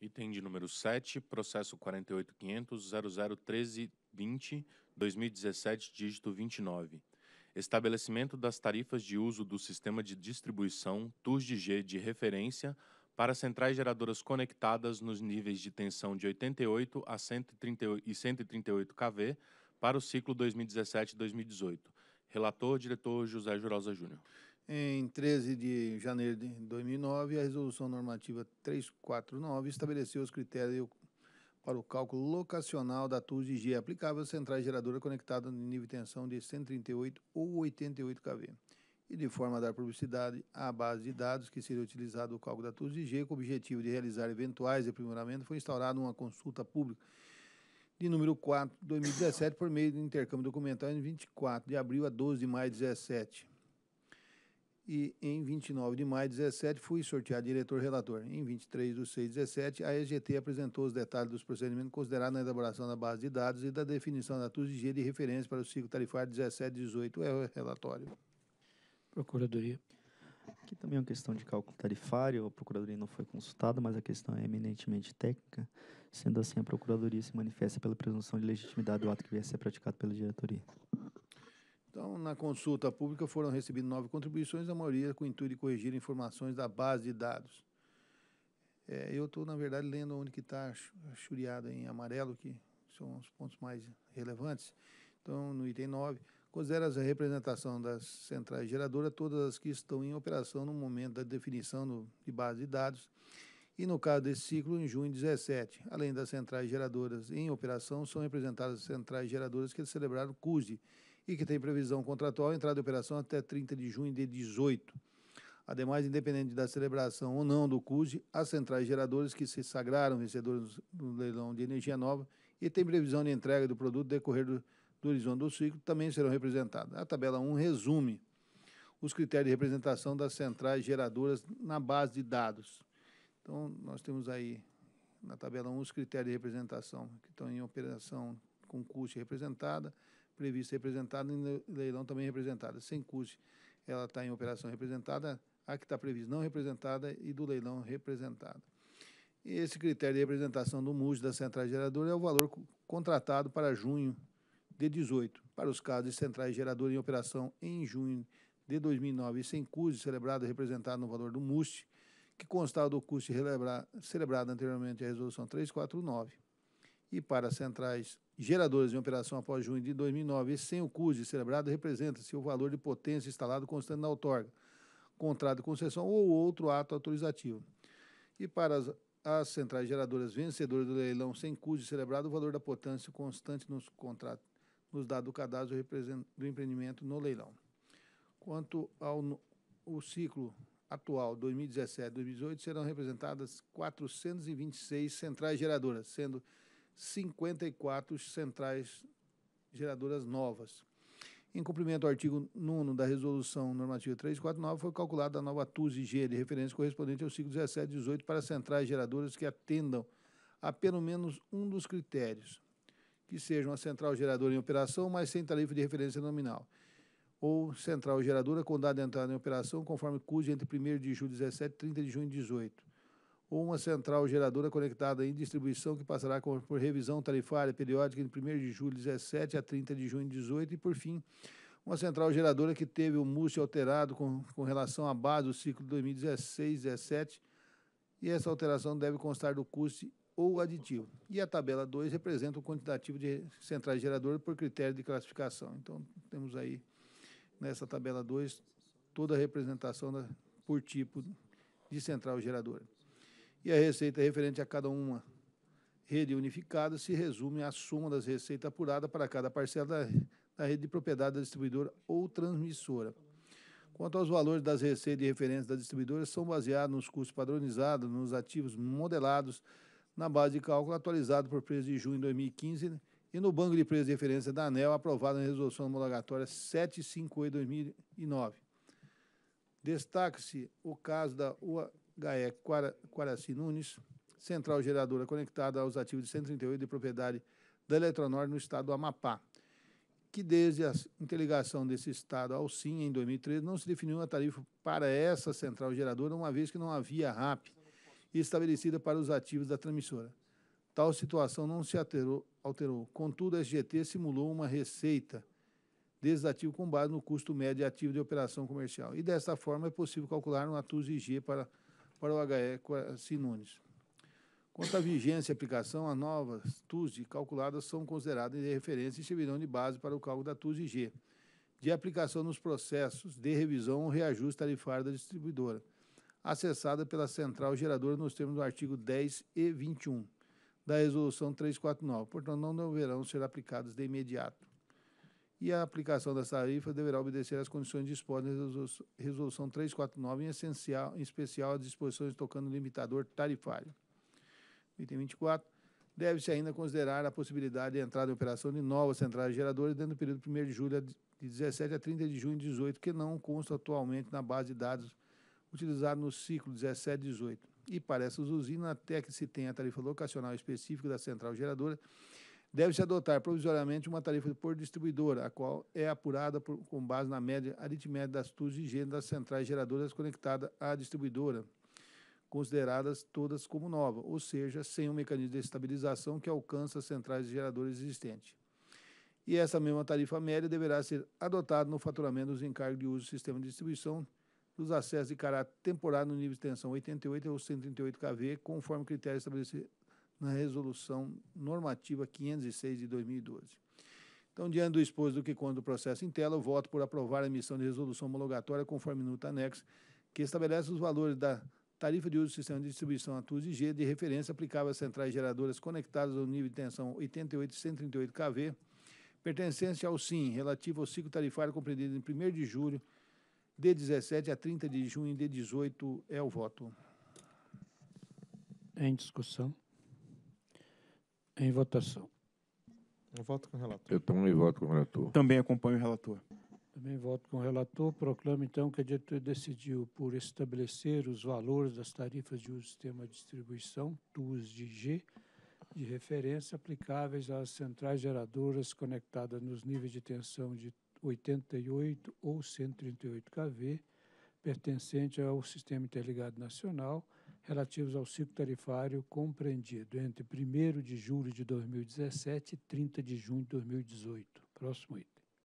Item de número 7, processo 48.500.0013.20.2017, dígito 29. Estabelecimento das tarifas de uso do sistema de distribuição TUS-DG de referência para centrais geradoras conectadas nos níveis de tensão de 88 a e 138 kV para o ciclo 2017-2018. Relator, diretor José Jurosa Júnior em 13 de janeiro de 2009, a Resolução Normativa 349 estabeleceu os critérios para o cálculo locacional da TUS-DG aplicável à central geradora conectada no nível de tensão de 138 ou 88 kV e de forma a dar publicidade à base de dados que seria utilizado o cálculo da TUS-DG com o objetivo de realizar eventuais aprimoramentos, foi instaurada uma consulta pública de número 4 de 2017 por meio de intercâmbio documental em 24 de abril a 12 de maio de 2017 e em 29 de maio de 2017 fui sorteado diretor-relator. Em 23 de 6 de 17, a EGT apresentou os detalhes dos procedimentos considerados na elaboração da base de dados e da definição da TUSG de referência para o ciclo tarifário 17-18. É o relatório. Procuradoria. Aqui também é uma questão de cálculo tarifário, a Procuradoria não foi consultada, mas a questão é eminentemente técnica. Sendo assim, a Procuradoria se manifesta pela presunção de legitimidade do ato que vier a ser praticado pela diretoria. Então, na consulta pública foram recebidas nove contribuições, a maioria com o intuito de corrigir informações da base de dados. É, eu estou, na verdade, lendo onde que está churiada em amarelo, que são os pontos mais relevantes. Então, no item 9, considera a representação das centrais geradoras todas as que estão em operação no momento da definição do, de base de dados e, no caso desse ciclo, em junho de 2017, Além das centrais geradoras em operação, são representadas as centrais geradoras que celebraram CUSD, e que tem previsão contratual entrada em operação até 30 de junho de 18. Ademais, independente da celebração ou não do CUSE, as centrais geradoras que se sagraram vencedoras no leilão de energia nova e têm previsão de entrega do produto decorrer do, do horizonte do ciclo também serão representadas. A tabela 1 resume os critérios de representação das centrais geradoras na base de dados. Então, nós temos aí na tabela 1 os critérios de representação que estão em operação com custo representada, prevista representada, em leilão também representada. Sem custe, ela está em operação representada, a que está prevista não representada e do leilão representada. esse critério de representação do MUS da central geradora é o valor contratado para junho de 18, para os casos de centrais geradoras em operação em junho de 2009 e sem custo celebrado representado no valor do MUST, que constava do custo celebrado anteriormente à Resolução 349. E para centrais geradores em operação após junho de 2009 e sem o CUS celebrado, representa-se o valor de potência instalado constante na outorga, contrato de concessão ou outro ato autorizativo. E para as, as centrais geradoras vencedoras do leilão sem CUS celebrado, o valor da potência constante nos contratos nos dados do cadastro do empreendimento no leilão. Quanto ao o ciclo atual 2017-2018 serão representadas 426 centrais geradoras, sendo 54 centrais geradoras novas. Em cumprimento ao artigo 9 da Resolução Normativa 349, foi calculada a nova TUSI-G de referência correspondente ao ciclo 17 e 18 para centrais geradoras que atendam a pelo menos um dos critérios, que seja uma central geradora em operação, mas sem tarifa de referência nominal, ou central geradora com data de entrada em operação, conforme CUSI entre 1 de julho 17 e 30 de junho 18 ou uma central geradora conectada em distribuição que passará por revisão tarifária periódica de 1 de julho de 17 a 30 de junho de 18 e, por fim, uma central geradora que teve o MUST alterado com, com relação à base do ciclo 2016-17 e essa alteração deve constar do custo ou aditivo. E a tabela 2 representa o quantitativo de centrais geradoras por critério de classificação. Então, temos aí nessa tabela 2 toda a representação da, por tipo de central geradora e a receita referente a cada uma rede unificada se resume à soma das receitas apuradas para cada parcela da, da rede de propriedade da distribuidora ou transmissora. Quanto aos valores das receitas de referência da distribuidora, são baseados nos custos padronizados, nos ativos modelados, na base de cálculo atualizado por preço de junho de 2015 e no banco de preços de referência da ANEL, aprovado na resolução homologatória 758-2009. Destaca-se o caso da GAEC Quaraci Nunes, central geradora conectada aos ativos de 138 de propriedade da Eletronor no estado do Amapá, que desde a interligação desse estado ao SIM em 2013 não se definiu uma tarifa para essa central geradora, uma vez que não havia RAP estabelecida para os ativos da transmissora. Tal situação não se alterou, alterou. Contudo, a SGT simulou uma receita desativo com base no custo médio ativo de operação comercial. E desta forma é possível calcular um ATUS IG para para o HE Nunes. Quanto à vigência e aplicação, as novas TUSI calculadas são consideradas de referência e servirão de base para o cálculo da tusi g de aplicação nos processos de revisão ou reajuste tarifário da distribuidora, acessada pela central geradora nos termos do artigo 10 e 21 da Resolução 349, portanto não deverão ser aplicados de imediato e a aplicação das tarifas deverá obedecer às condições dispostas na Resolução 349, em, essencial, em especial as disposições tocando o limitador tarifário. Item 24. Deve-se ainda considerar a possibilidade de entrada em operação de novas centrais geradoras dentro do período 1 de julho de 17 a 30 de junho de 18, que não consta atualmente na base de dados utilizada no ciclo 17-18. E para essas usinas, até que se tenha a tarifa locacional específica da central geradora, deve-se adotar provisoriamente uma tarifa por distribuidora, a qual é apurada por, com base na média aritmética das TUS de higiene das centrais geradoras conectadas à distribuidora, consideradas todas como nova, ou seja, sem um mecanismo de estabilização que alcança as centrais geradoras existentes. E essa mesma tarifa média deverá ser adotada no faturamento dos encargos de uso do sistema de distribuição dos acessos de caráter temporário no nível de tensão 88 ou 138 kV, conforme critério estabelecido na resolução normativa 506 de 2012. Então, diante do exposto do que quando o processo em tela, eu voto por aprovar a emissão de resolução homologatória conforme minuta anexo, que estabelece os valores da tarifa de uso do sistema de distribuição ATUS IG de referência aplicável às centrais geradoras conectadas ao nível de tensão 88 e 138 kV, pertencente ao SIM, relativo ao ciclo tarifário compreendido em 1 de julho de 17 a 30 de junho de 18. É o voto. Em discussão. Em votação. Eu voto com o relator. Eu também voto com o relator. Também acompanho o relator. Também voto com o relator. Proclamo, então, que a diretoria decidiu por estabelecer os valores das tarifas de uso do sistema de distribuição, TUS de G, de referência aplicáveis às centrais geradoras conectadas nos níveis de tensão de 88 ou 138 kV, pertencente ao Sistema Interligado Nacional, relativos ao ciclo tarifário compreendido entre 1 de julho de 2017 e 30 de junho de 2018. Próximo item.